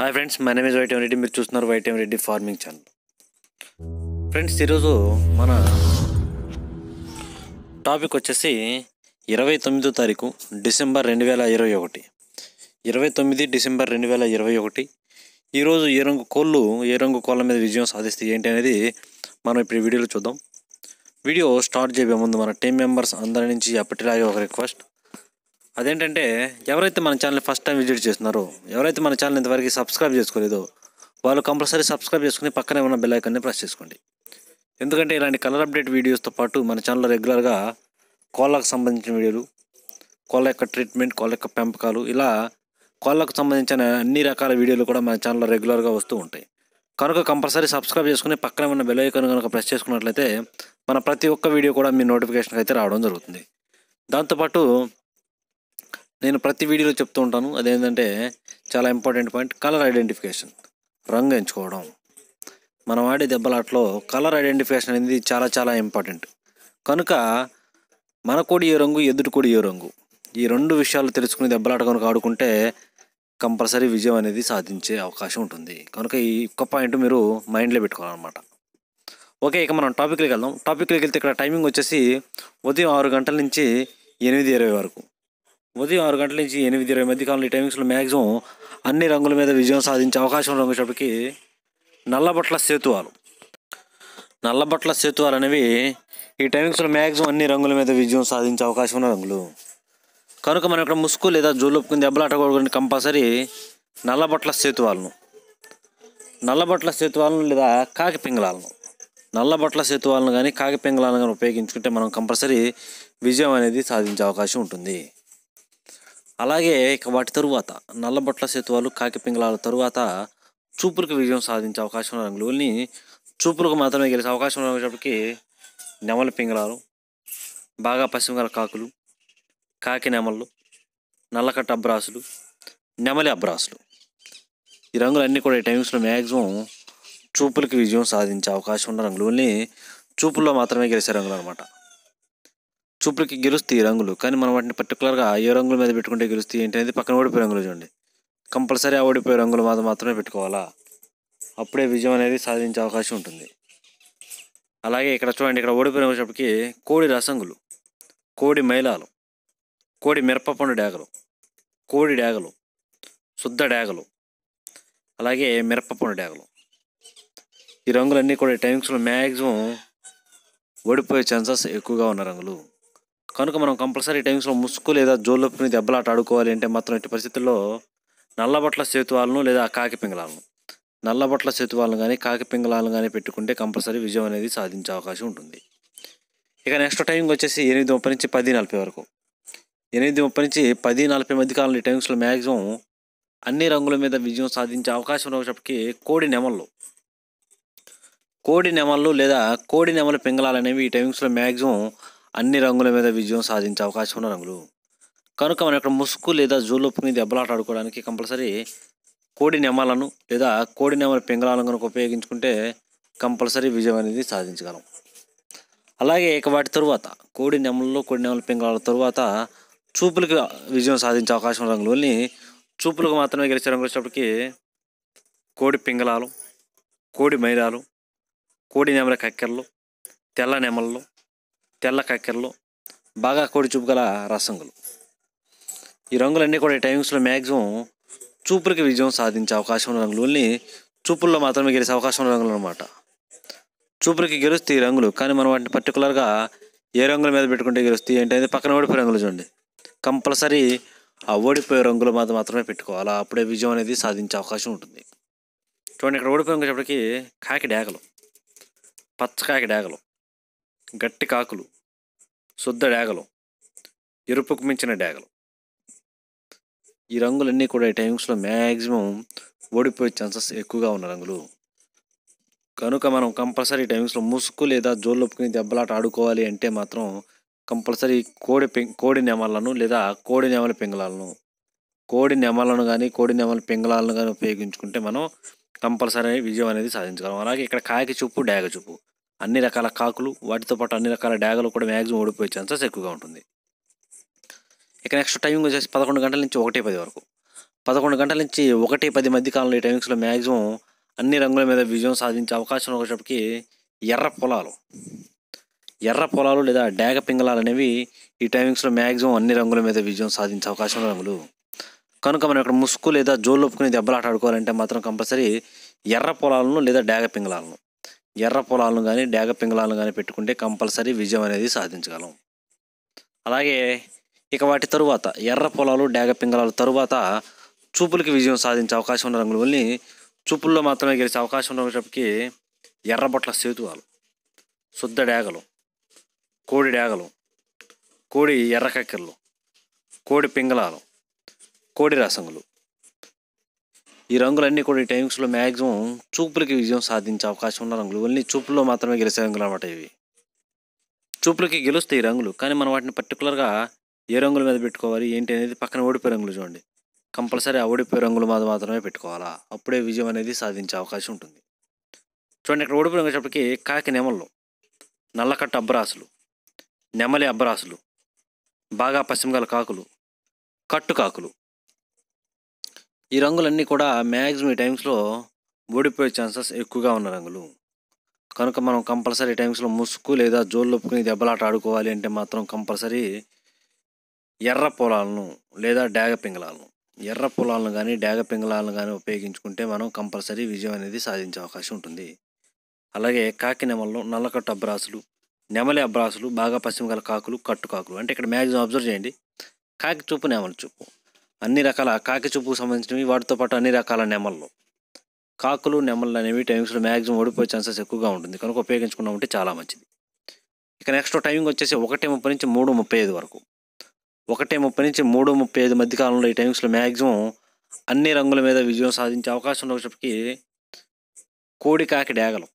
hi friends my name is YTM Reddy మీరు చూస్తున్నారు YTM Reddy farming channel friends ఈరోజు మన టాపిక్ వచ్చేసి ఇరవై తొమ్మిదో తారీఖు డిసెంబర్ రెండు వేల ఇరవై ఒకటి ఇరవై తొమ్మిది డిసెంబర్ రెండు వేల ఇరవై ఒకటి ఈరోజు ఏ రంగు కోళ్ళు ఏ రంగు కోళ్ళ మీద విజయం సాధిస్తే ఏంటి అనేది మనం ఇప్పుడు వీడియోలో చూద్దాం వీడియో స్టార్ట్ చేయబోయే ముందు మన టీం మెంబర్స్ అందరి నుంచి అప్పటిలాగే ఒక రిక్వెస్ట్ అదేంటంటే ఎవరైతే మన ఛానల్ ఫస్ట్ టైం విజిట్ చేస్తున్నారో ఎవరైతే మన ఛానల్ ఇంతవరకు సబ్స్క్రైబ్ చేసుకోలేదో వాళ్ళు కంపల్సరీ సబ్స్క్రైబ్ చేసుకుని పక్కనే ఉన్న బెల్ ఐకాన్ని ప్రెస్ చేసుకోండి ఎందుకంటే ఇలాంటి కలర్ అప్డేట్ వీడియోస్తో పాటు మన ఛానల్ రెగ్యులర్గా కోళ్ళకు సంబంధించిన వీడియోలు కోళ్ళ యొక్క ట్రీట్మెంట్ కోళ్ళ యొక్క పెంపకాలు ఇలా కోళ్ళకు సంబంధించిన అన్ని రకాల వీడియోలు కూడా మన ఛానల్లో రెగ్యులర్గా వస్తూ ఉంటాయి కనుక కంపల్సరీ సబ్స్క్రైబ్ చేసుకుని పక్కన ఉన్న బెల్ ఐకాన్ కనుక ప్రెస్ చేసుకున్నట్లయితే మన ప్రతి ఒక్క వీడియో కూడా మీ నోటిఫికేషన్కి అయితే రావడం జరుగుతుంది దాంతోపాటు నేను ప్రతి వీడియోలో చెప్తూ ఉంటాను అదేంటంటే చాలా ఇంపార్టెంట్ పాయింట్ కలర్ ఐడెంటిఫికేషన్ రంగు ఎంచుకోవడం మనం ఆడే దెబ్బలాట్లో కలర్ ఐడెంటిఫికేషన్ అనేది చాలా చాలా ఇంపార్టెంట్ కనుక మన కూడా ఏ రంగు ఎదుటి కూడా ఏ రంగు ఈ రెండు విషయాలు తెలుసుకుని దెబ్బలాట కనుక ఆడుకుంటే కంపల్సరీ విజయం అనేది సాధించే అవకాశం ఉంటుంది కనుక ఈ ఒక్క పాయింట్ మీరు మైండ్లో పెట్టుకోవాలన్నమాట ఓకే ఇక మనం టాపిక్లోకి వెళ్దాం టాపిక్లోకి వెళ్తే ఇక్కడ టైమింగ్ వచ్చేసి ఉదయం ఆరు గంటల నుంచి ఎనిమిది ఇరవై వరకు ఉదయం ఆరు గంటల నుంచి ఎనిమిది ఇరవై మధ్య కాలంలో ఈ టైమింగ్స్లో మ్యాక్సిమం అన్ని రంగుల మీద విజయం సాధించే అవకాశం రంగేటప్పటికి నల్లబట్ల సేతువాలు నల్లబట్ల సేతువాలు అనేవి ఈ టైమింగ్స్లో మ్యాక్సిమం అన్ని రంగుల మీద విజయం సాధించే అవకాశం ఉన్న రంగులు కనుక మనం ఇక్కడ ముసుగు లేదా జోలుపుకుని దెబ్బలాట కొడుకుని కంపల్సరీ నల్లబట్ల సేతువాలను నల్లబట్ల సేతువాలను లేదా కాకి పింగళాలను నల్లబట్ల సేతువాలను కానీ కాకి పింగళాలను కానీ ఉపయోగించుకుంటే మనం కంపల్సరీ విజయం అనేది సాధించే అవకాశం ఉంటుంది అలాగే ఇక వాటి తరువాత నల్లబొట్ల సేతువాలు కాకిపింగళాల తరువాత చూపులకు విజయం సాధించే అవకాశం ఉన్న రంగులని చూపులకు మాత్రమే గెలిచే అవకాశం ఉన్నప్పటికి నెమల పింగళాలు బాగా పశ్చిమగల కాకులు కాకి నెమళ్ళు నల్లకట్ట అబ్రాసులు నెమలి అబ్రాసులు ఈ రంగులన్నీ కూడా ఈ టైమ్స్లో మ్యాక్సిమం చూపులకి విజయం సాధించే అవకాశం ఉన్న రంగులని చూపుల్లో మాత్రమే గెలిచే రంగులు అనమాట చూపులకి గెలుస్తాయి రంగులు కానీ మనం వాటిని పర్టికులర్గా ఏ రంగుల మీద పెట్టుకుంటే గెలుస్తాయి ఏంటి అనేది పక్కన ఓడిపోయే రంగులు చూడండి కంపల్సరీ ఆ ఓడిపోయే రంగులు మీద మాత్రమే పెట్టుకోవాలా అప్పుడే విజయం అనేది సాధించే అవకాశం ఉంటుంది అలాగే ఇక్కడ చూడండి ఇక్కడ ఓడిపోయిన వచ్చేటప్పటికి కోడి రసంగులు కోడి మైలాలు కోడి మిరపపండు డేగలు కోడి డేగలు శుద్ధ డేగలు అలాగే మిరపపండు డేగలు ఈ రంగులన్నీ కూడా టైమింగ్స్లో మ్యాక్సిమం ఓడిపోయే ఛాన్సెస్ ఎక్కువగా ఉన్న రంగులు కనుక మనం కంపల్సరీ టైమ్స్లో ముసుగు లేదా జోలుపుని దెబ్బలాట ఆడుకోవాలి అంటే మాత్రం ఇటు పరిస్థితుల్లో నల్లబట్ల సేతువాలను లేదా కాకి పింగళాలను నల్లబట్ల సేతువాలను కానీ కాకి పింగళాలను కానీ పెట్టుకుంటే కంపల్సరీ విజయం అనేది సాధించే అవకాశం ఉంటుంది ఇక నెక్స్ట్ టైమింగ్ వచ్చేసి ఎనిమిది ముప్పై నుంచి పది నలభై వరకు ఎనిమిది ముప్పై నుంచి పది నలభై మధ్య కాలంలో ఈ టైమ్స్లో మ్యాక్సిమం అన్ని రంగుల మీద విజయం సాధించే అవకాశం ఉన్నప్పటికీ కోడి నెమళ్ళు కోడి నెమళ్ళు లేదా కోడి నెమలు పింగళాలు అనేవి ఈ టైమింగ్స్లో మ్యాక్సిమం అన్ని రంగుల మీద విజయం సాధించే అవకాశం ఉన్న రంగులు కనుక మనం ఇక్కడ ముసుగు లేదా జోలొప్పుని దెబ్బలాట ఆడుకోవడానికి కంపల్సరీ కోడి నెమలను లేదా కోడి నెమల పింగళాలను కనుక ఉపయోగించుకుంటే కంపల్సరీ విజయం అనేది సాధించగలం అలాగే ఇక వాటి తరువాత కోడి నెమలలో కోడి నెమల పింగళాల తరువాత చూపులకు విజయం సాధించే అవకాశం ఉన్న రంగులని చూపులకు మాత్రమే గెలిచే రంగులు వచ్చేటప్పటికి కోడి పింగళాలు కోడి మైరాలు కోడి నెమల కక్కెరలు తెల్ల నెమళ్ళు తెల్ల కక్కెరలు బాగా కోడి చూపు గల రసంగులు ఈ రంగులన్నీ కూడా ఈ టైమింగ్స్లో మ్యాక్సిమం చూపులకి విజయం సాధించే అవకాశం ఉన్న రంగులని చూపుల్లో మాత్రమే గెలిచే అవకాశం ఉన్న రంగులు అనమాట చూపులకి గెలుస్తే ఈ రంగులు కానీ మనం వాటిని పర్టికులర్గా ఏ రంగుల మీద పెట్టుకుంటే గెలుస్తాయి ఏంటంటే పక్కన ఓడిపోయే రంగులు చూడండి కంపల్సరీ ఆ ఓడిపోయే రంగుల మీద మాత్రమే పెట్టుకోవాలి అప్పుడే విజయం అనేది సాధించే అవకాశం ఉంటుంది చూడండి ఇక్కడ ఓడిపోయినప్పటికీ కాకి డాగలు పచ్చ కాకి డాగలు గట్టి కాకులు శుద్ధ డేగలు ఎరుపుకు మించిన డేగలు ఈ రంగులన్నీ కూడా ఈ టైమింగ్స్లో మ్యాక్సిమం ఓడిపోయే ఛాన్సెస్ ఎక్కువగా ఉన్న రంగులు కనుక మనం కంపల్సరీ టైమింగ్స్లో ముసుగు లేదా జోళ్ళొప్పుకుని దెబ్బలాట ఆడుకోవాలి అంటే మాత్రం కంపల్సరీ కోడి పె కోడి నెమలను లేదా కోడి నెమల పింగళాలను కోడి నెమలను కానీ కోడి నెమల పింగళాలను కానీ ఉపయోగించుకుంటే మనం కంపల్సరీ విజయం అనేది సాధించగలం అలాగే ఇక్కడ కాకి చూపు డేగ చూపు అన్ని రకాల కాకులు వాటితో పాటు అన్ని రకాల డ్యాగలు కూడా మ్యాక్సిమం ఓడిపోయే ఛాన్సెస్ ఎక్కువగా ఉంటుంది ఇక నెక్స్ట్ టైమింగ్ వచ్చేసి పదకొండు గంటల నుంచి ఒకటి పది వరకు పదకొండు గంటల నుంచి ఒకటి పది మధ్య కాలంలో ఈ టైమింగ్స్లో మ్యాక్సిమం అన్ని రంగుల మీద విజయం సాధించే అవకాశం వచ్చేటప్పటికి ఎర్ర పొలాలు ఎర్ర పొలాలు లేదా డ్యాగ పింగళాలు అనేవి ఈ టైమింగ్స్లో మ్యాక్సిమం అన్ని రంగుల మీద విజయం సాధించే అవకాశం రంగులు కనుక మనం ఇక్కడ ముసుగు లేదా జోలు ఒప్పుకునే దెబ్బలాట ఆడుకోవాలంటే మాత్రం కంపల్సరీ ఎర్ర పొలాలను లేదా డ్యాగ పింగళాలను ఎర్ర పొలాలను కానీ డేగ పింగళాలను కానీ పెట్టుకుంటే కంపల్సరీ విజయం అనేది సాధించగలం అలాగే ఇక వాటి తరువాత ఎర్ర పొలాలు డేగ పింగళాలు తరువాత చూపులకి విజయం సాధించే అవకాశం ఉన్న వల్ల చూపుల్లో మాత్రమే గెలిచే అవకాశం ఉన్నప్పటికి ఎర్రబొట్ల సేతువాలు శుద్ధ డేగలు కోడి డేగలు కోడి ఎర్రకక్కెళ్ళు కోడి పింగళాలు కోడి రసంగులు ఈ రంగులన్నీ కూడా ఈ టైమింగ్స్లో మ్యాక్సిమం చూపులకి విజయం సాధించే అవకాశం ఉన్న రంగులు ఓన్లీ చూపుల్లో మాత్రమే గెలిచే రంగులు అనమాట ఇవి చూపులకి గెలుస్తాయి ఈ రంగులు కానీ మనం వాటిని పర్టికులర్గా ఏ రంగుల మీద పెట్టుకోవాలి ఏంటి అనేది పక్కన ఓడిపోయే రంగులు చూడండి కంపల్సరీ ఆ ఓడిపోయే రంగుల మీద మాత్రమే పెట్టుకోవాలా అప్పుడే విజయం అనేది సాధించే అవకాశం ఉంటుంది చూడండి ఇక్కడ ఓడిపోయి వచ్చేటప్పటికి కాకి నెమలు నల్లకట్ట అబ్బరాసులు నెమలి అబ్బరాసులు బాగా పశ్చిమగల కాకులు కట్టు కాకులు ఈ రంగులన్నీ కూడా మ్యాక్సిమం ఈ టైమ్స్లో ఓడిపోయే ఛాన్సెస్ ఎక్కువగా ఉన్న రంగులు కనుక మనం కంపల్సరీ టైమ్స్లో ముసుగు లేదా జోలు ఒప్పుకుని దెబ్బలాట ఆడుకోవాలి అంటే మాత్రం కంపల్సరీ ఎర్ర పొలాలను లేదా డేగ పింగళాలను ఎర్ర పొలాలను కానీ డేగ పింగళాలను కానీ ఉపయోగించుకుంటే మనం కంపల్సరీ విజయం అనేది సాధించే అవకాశం ఉంటుంది అలాగే కాకి నెమల్లో నల్లకట్టు అబ్రాసులు నెమలి అబ్రాసులు బాగా పశ్చిమ గల కాకులు కట్టు కాకులు అంటే ఇక్కడ మ్యాక్సిమం అబ్జర్వ్ చేయండి కాకి చూపు నెమలి చూపు అన్ని రకాల కాకి చూపుకు సంబంధించినవి వాటితో పాటు అన్ని రకాల నెమళ్ళు కాకులు నెమళ్ళు అనేవి టైమింగ్స్లో మ్యాక్సిమం ఓడిపోయే ఛాన్సెస్ ఎక్కువగా ఉంటుంది కనుక ఉపయోగించుకున్నా ఉంటే చాలా మంచిది ఇక నెక్స్ట్ టైమింగ్ వచ్చేసి ఒకటే ముప్పై నుంచి మూడు ముప్పై ఐదు వరకు ఒకటే ముప్పై నుంచి మూడు ముప్పై ఐదు మధ్య కాలంలో ఈ టైమింగ్స్లో మ్యాక్సిమం అన్ని రంగుల మీద విజయం సాధించే అవకాశం ఉన్నప్పటికీ కోడి కాకి డేగలు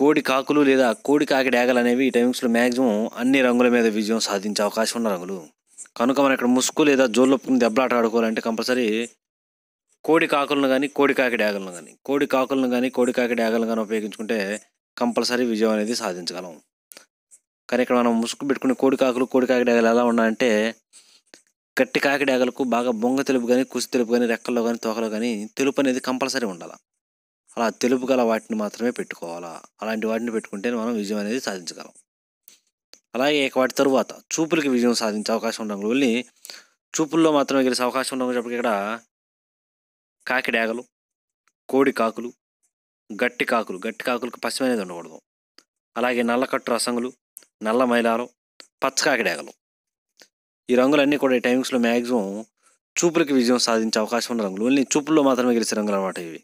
కోడి కాకులు లేదా కోడి కాకి డేగలు అనేవి ఈ టైమింగ్స్లో మ్యాక్సిమం అన్ని రంగుల మీద విజయం సాధించే అవకాశం ఉన్న రంగులు కనుక మనం ఇక్కడ ముసుగు లేదా జోలు ఒప్పుకుని దెబ్బలాట ఆడుకోవాలంటే కంపల్సరీ కోడి కాకులను కానీ కోడి కాకి ఆగలను కానీ కోడి కాకులను కానీ కోడి కాకి ఆగలను కానీ ఉపయోగించుకుంటే కంపల్సరీ విజయం అనేది సాధించగలం కానీ ఇక్కడ మనం ముసుగు పెట్టుకునే కోడి కాకులు కోడి కాకి డ్యాగలు ఎలా ఉన్నాయంటే గట్టి కాకి డ్యాగలకు బాగా బొంగ తెలుపు కానీ కుసి తెలుపు కానీ రెక్కల్లో కానీ తోకలో కానీ తెలుపు అనేది కంపల్సరీ ఉండాలి అలా తెలుపు గల వాటిని మాత్రమే పెట్టుకోవాలా అలాంటి వాటిని పెట్టుకుంటే మనం విజయం అనేది సాధించగలం అలాగే వాటి తరువాత చూపులకి విజయం సాధించే అవకాశం ఉండడం ఓన్లీ చూపుల్లో మాత్రమే గెలిచే అవకాశం ఉండడం ఇక్కడ కాకి కోడి కాకులు గట్టి కాకులు గట్టి కాకులకు పశ్చిమ అనేది ఉండకూడదు అలాగే నల్లకట్టు రసంగులు నల్ల మైలాలు పచ్చ డేగలు ఈ రంగులన్నీ కూడా ఈ టైమింగ్స్లో మ్యాక్సిమం చూపులకి విజయం సాధించే అవకాశం ఉన్న రంగులు ఓన్లీ చూపుల్లో మాత్రమే గెలిచే రంగులు అనమాట ఇవి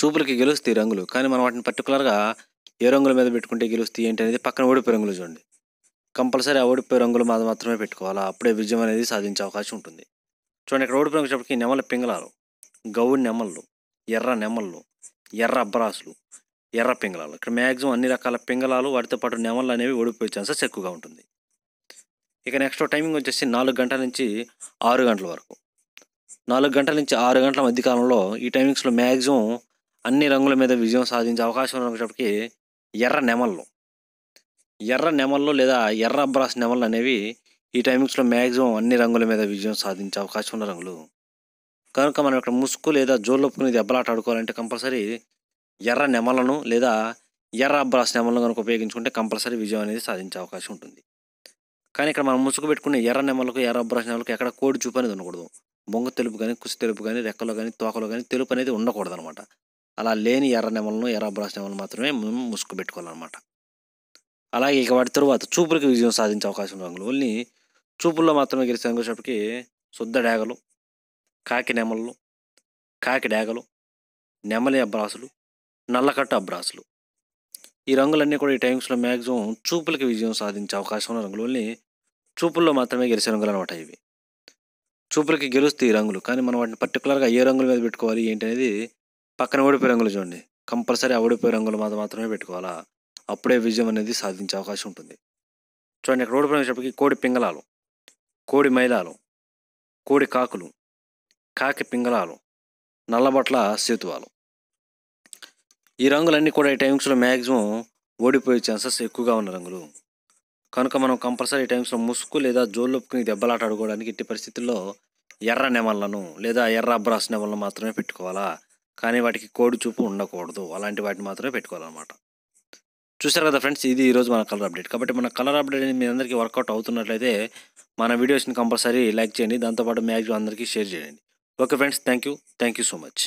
చూపులకి గెలుస్తాయి రంగులు కానీ మనం వాటిని పర్టికులర్గా ఏ రంగుల మీద పెట్టుకుంటే గెలుస్తాయి ఏంటి అనేది పక్కన ఓడిపోయే రంగులు చూడండి కంపల్సరీ ఆ ఓడిపోయే రంగులు మీద మాత్రమే పెట్టుకోవాలి అప్పుడే విజయం అనేది సాధించే అవకాశం ఉంటుంది చూడండి ఇక్కడ ఓడిపోయిన వచ్చేటప్పటికి నెమల పింగళాలు గౌడి నెమళ్ళు ఎర్ర నెమళ్ళు ఎర్ర అబ్బరాసులు ఎర్ర పింగళాలు ఇక్కడ మ్యాక్సిమం అన్ని రకాల పింగళాలు వాటితో పాటు నెమళ్ళు అనేవి ఓడిపోయే ఛాన్సెస్ ఎక్కువగా ఉంటుంది ఇక నెక్స్ట్ టైమింగ్ వచ్చేసి నాలుగు గంటల నుంచి ఆరు గంటల వరకు నాలుగు గంటల నుంచి ఆరు గంటల మధ్యకాలంలో ఈ టైమింగ్స్లో మ్యాక్సిమం అన్ని రంగుల మీద విజయం సాధించే అవకాశం ఉన్నప్పటికీ ఎర్ర నెమళ్ళు ఎర్ర నెమళ్ళు లేదా ఎర్ర బ్రాస్ నెమళ్ళు అనేవి ఈ టైమింగ్స్లో మ్యాక్సిమం అన్ని రంగుల మీద విజయం సాధించే అవకాశం ఉన్న రంగులు కనుక మనం ఇక్కడ ముసుగు లేదా జోలుపుకుని దెబ్బలాట ఆడుకోవాలంటే కంపల్సరీ ఎర్ర నెమలను లేదా ఎర్ర బ్రాస్ నెమలను కనుక ఉపయోగించుకుంటే కంపల్సరీ విజయం అనేది సాధించే అవకాశం ఉంటుంది కానీ ఇక్కడ మనం ముసుగు పెట్టుకునే ఎర్ర నెమలకు ఎర్ర బ్రాస్ నెమలకు ఎక్కడ కోడి చూపు అనేది ఉండకూడదు బొంగ తెలుపు కానీ కుసి తెలుపు కానీ రెక్కలో కానీ తోకలో కానీ తెలుపు అనేది ఉండకూడదు అనమాట అలా లేని ఎర్ర నెమలను ఎర్ర బ్రాస్ నెమలను మాత్రమే మేము ముసుగు పెట్టుకోవాలన్నమాట అలాగే ఇక వాటి తరువాత చూపులకు విజయం సాధించే అవకాశం రంగులు ఓన్లీ చూపుల్లో మాత్రమే గెలిచి రంగుసేపటికి శుద్ధ డేగలు కాకి నెమళ్ళు కాకి డేగలు నెమలి అబ్రాసులు నల్లకట్ట అబ్రాసులు ఈ రంగులన్నీ కూడా ఈ టైమ్స్లో మ్యాక్సిమం చూపులకి విజయం సాధించే అవకాశం ఉన్న రంగులు ఓన్లీ చూపుల్లో మాత్రమే గెలిచే రంగులు అనమాట ఇవి చూపులకి గెలుస్తాయి ఈ రంగులు కానీ మనం వాటిని పర్టికులర్గా ఏ రంగుల మీద పెట్టుకోవాలి ఏంటి అనేది పక్కన ఓడిపోయే రంగులు చూడండి కంపల్సరీ ఆ ఓడిపోయే రంగులు మాత్రమే పెట్టుకోవాలా అప్పుడే విజయం అనేది సాధించే అవకాశం ఉంటుంది చూడండి ఇక్కడ ఓడిపోయిన వచ్చేప్పటికి కోడి పింగళాలు కోడి మైలాలు కోడి కాకులు కాకి పింగళాలు నల్లబట్ల సేతువాలు ఈ రంగులన్నీ కూడా ఈ టైమ్స్లో మ్యాక్సిమం ఓడిపోయే ఛాన్సెస్ ఎక్కువగా ఉన్న రంగులు కనుక మనం కంపల్సరీ టైమ్స్లో ముసుగు లేదా జోళ్ళొప్పుకుని దెబ్బలాట ఆడుకోవడానికి ఇట్టి పరిస్థితుల్లో ఎర్ర నెమలను లేదా ఎర్ర అబ్రాస్ నెమలను మాత్రమే పెట్టుకోవాలా కానీ వాటికి కోడి చూపు ఉండకూడదు అలాంటి వాటిని మాత్రమే పెట్టుకోవాలన్నమాట చూసారు కదా ఫ్రెండ్స్ ఇది ఈరోజు మన కలర్ అప్డేట్ కాబట్టి మన కలర్ అప్డేట్ అనేది మీ అందరికీ వర్కౌట్ అవుతున్నట్లయితే మన వీడియోస్ని కంపల్సరీ లైక్ చేయండి దాంతోపాటు మ్యాక్సిమం అందరికీ షేర్ చేయండి okay friends thank you thank you so much